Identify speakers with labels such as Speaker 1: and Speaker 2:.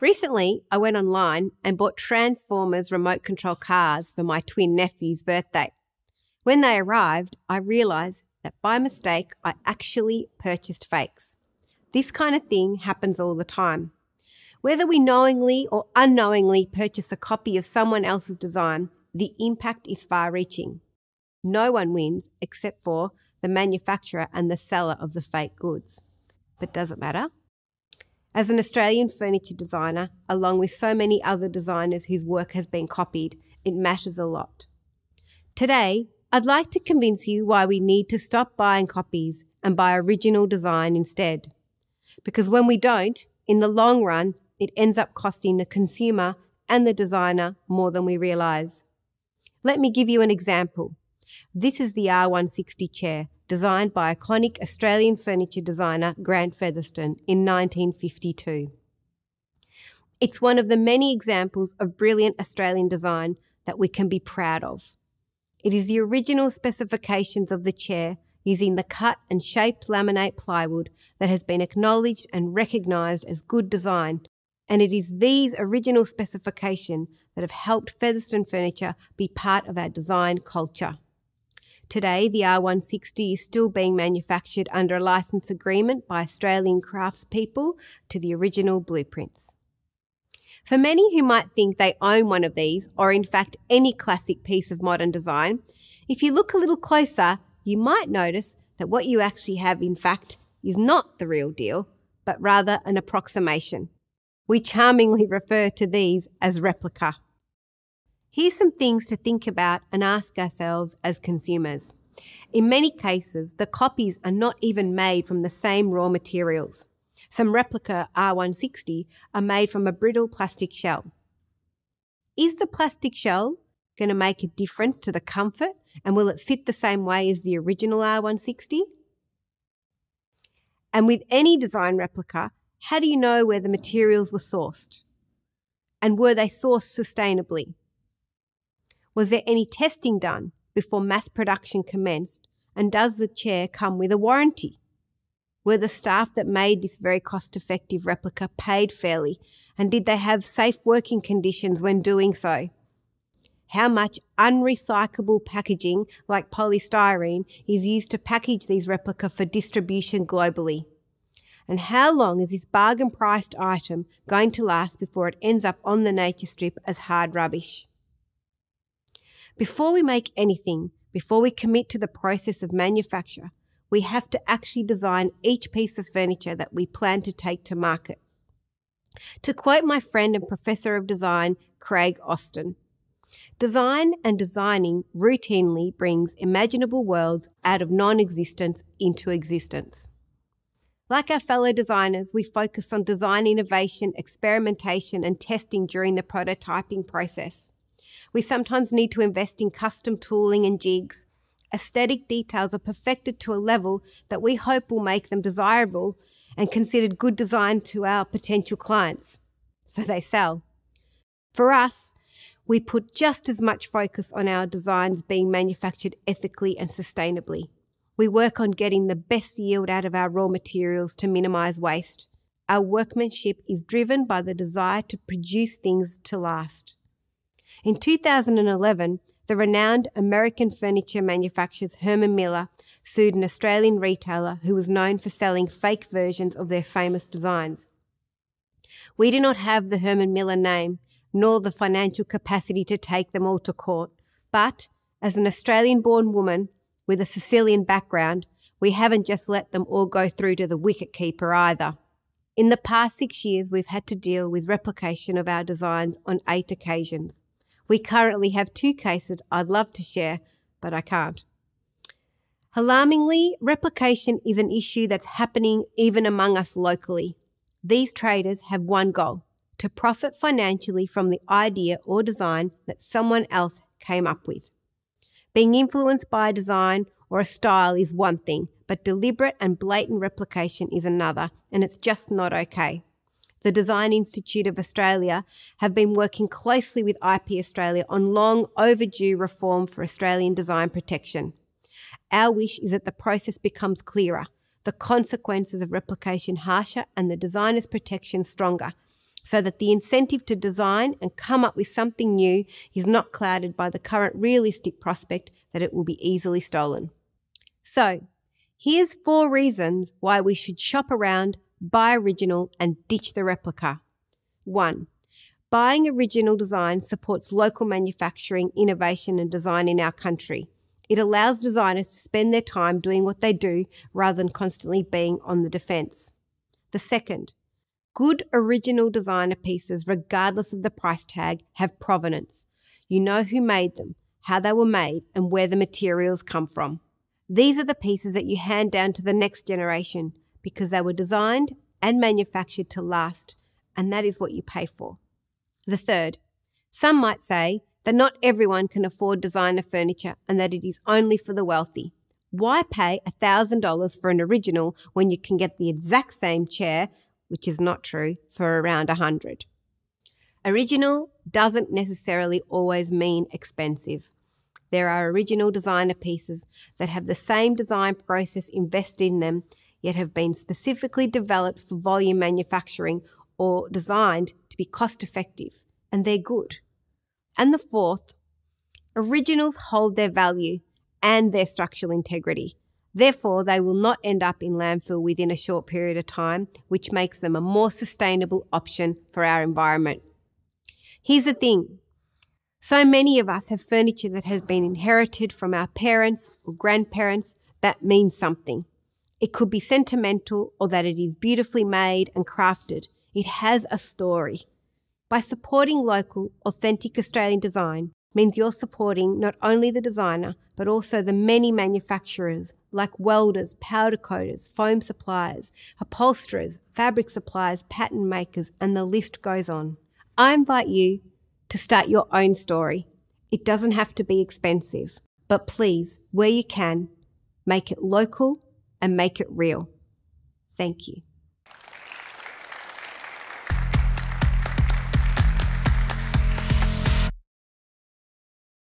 Speaker 1: Recently, I went online and bought Transformers remote control cars for my twin nephew's birthday. When they arrived, I realised that by mistake, I actually purchased fakes. This kind of thing happens all the time. Whether we knowingly or unknowingly purchase a copy of someone else's design, the impact is far reaching. No one wins except for the manufacturer and the seller of the fake goods. But does it matter? As an Australian furniture designer, along with so many other designers whose work has been copied, it matters a lot. Today, I'd like to convince you why we need to stop buying copies and buy original design instead. Because when we don't, in the long run, it ends up costing the consumer and the designer more than we realise. Let me give you an example. This is the R160 chair, designed by iconic Australian furniture designer Grant Featherstone in 1952. It's one of the many examples of brilliant Australian design that we can be proud of. It is the original specifications of the chair using the cut and shaped laminate plywood that has been acknowledged and recognised as good design, and it is these original specification that have helped Featherstone Furniture be part of our design culture. Today, the R160 is still being manufactured under a license agreement by Australian craftspeople to the original blueprints. For many who might think they own one of these, or in fact any classic piece of modern design, if you look a little closer, you might notice that what you actually have, in fact, is not the real deal, but rather an approximation. We charmingly refer to these as replica. Here's some things to think about and ask ourselves as consumers. In many cases, the copies are not even made from the same raw materials. Some replica R160 are made from a brittle plastic shell. Is the plastic shell going to make a difference to the comfort and will it sit the same way as the original R160? And with any design replica, how do you know where the materials were sourced? And were they sourced sustainably? Was there any testing done before mass production commenced? And does the chair come with a warranty? Were the staff that made this very cost effective replica paid fairly? And did they have safe working conditions when doing so? How much unrecyclable packaging, like polystyrene, is used to package these replica for distribution globally? And how long is this bargain priced item going to last before it ends up on the nature strip as hard rubbish? Before we make anything, before we commit to the process of manufacture, we have to actually design each piece of furniture that we plan to take to market. To quote my friend and professor of design, Craig Austin, design and designing routinely brings imaginable worlds out of non existence into existence. Like our fellow designers, we focus on design innovation, experimentation, and testing during the prototyping process. We sometimes need to invest in custom tooling and jigs. Aesthetic details are perfected to a level that we hope will make them desirable and considered good design to our potential clients. So they sell. For us, we put just as much focus on our designs being manufactured ethically and sustainably. We work on getting the best yield out of our raw materials to minimise waste. Our workmanship is driven by the desire to produce things to last. In 2011, the renowned American furniture manufacturers Herman Miller sued an Australian retailer who was known for selling fake versions of their famous designs. We do not have the Herman Miller name, nor the financial capacity to take them all to court, but as an Australian born woman with a Sicilian background, we haven't just let them all go through to the wicketkeeper either. In the past six years, we've had to deal with replication of our designs on eight occasions. We currently have two cases I'd love to share, but I can't. Alarmingly, replication is an issue that's happening even among us locally. These traders have one goal to profit financially from the idea or design that someone else came up with. Being influenced by a design or a style is one thing, but deliberate and blatant replication is another, and it's just not okay the Design Institute of Australia, have been working closely with IP Australia on long overdue reform for Australian design protection. Our wish is that the process becomes clearer, the consequences of replication harsher, and the designer's protection stronger, so that the incentive to design and come up with something new is not clouded by the current realistic prospect that it will be easily stolen. So, here's four reasons why we should shop around buy original, and ditch the replica. 1. Buying original design supports local manufacturing, innovation, and design in our country. It allows designers to spend their time doing what they do rather than constantly being on the defence. The second, good original designer pieces, regardless of the price tag, have provenance. You know who made them, how they were made, and where the materials come from. These are the pieces that you hand down to the next generation because they were designed and manufactured to last, and that is what you pay for. The third, some might say that not everyone can afford designer furniture and that it is only for the wealthy. Why pay $1,000 for an original when you can get the exact same chair, which is not true, for around 100? Original doesn't necessarily always mean expensive. There are original designer pieces that have the same design process invested in them yet have been specifically developed for volume manufacturing or designed to be cost effective, and they're good. And the fourth, originals hold their value and their structural integrity. Therefore, they will not end up in landfill within a short period of time, which makes them a more sustainable option for our environment. Here's the thing so many of us have furniture that has been inherited from our parents or grandparents that means something. It could be sentimental or that it is beautifully made and crafted. It has a story. By supporting local, authentic Australian design means you're supporting not only the designer, but also the many manufacturers like welders, powder coaters, foam suppliers, upholsterers, fabric suppliers, pattern makers, and the list goes on. I invite you to start your own story. It doesn't have to be expensive, but please, where you can, make it local and make it real. Thank you.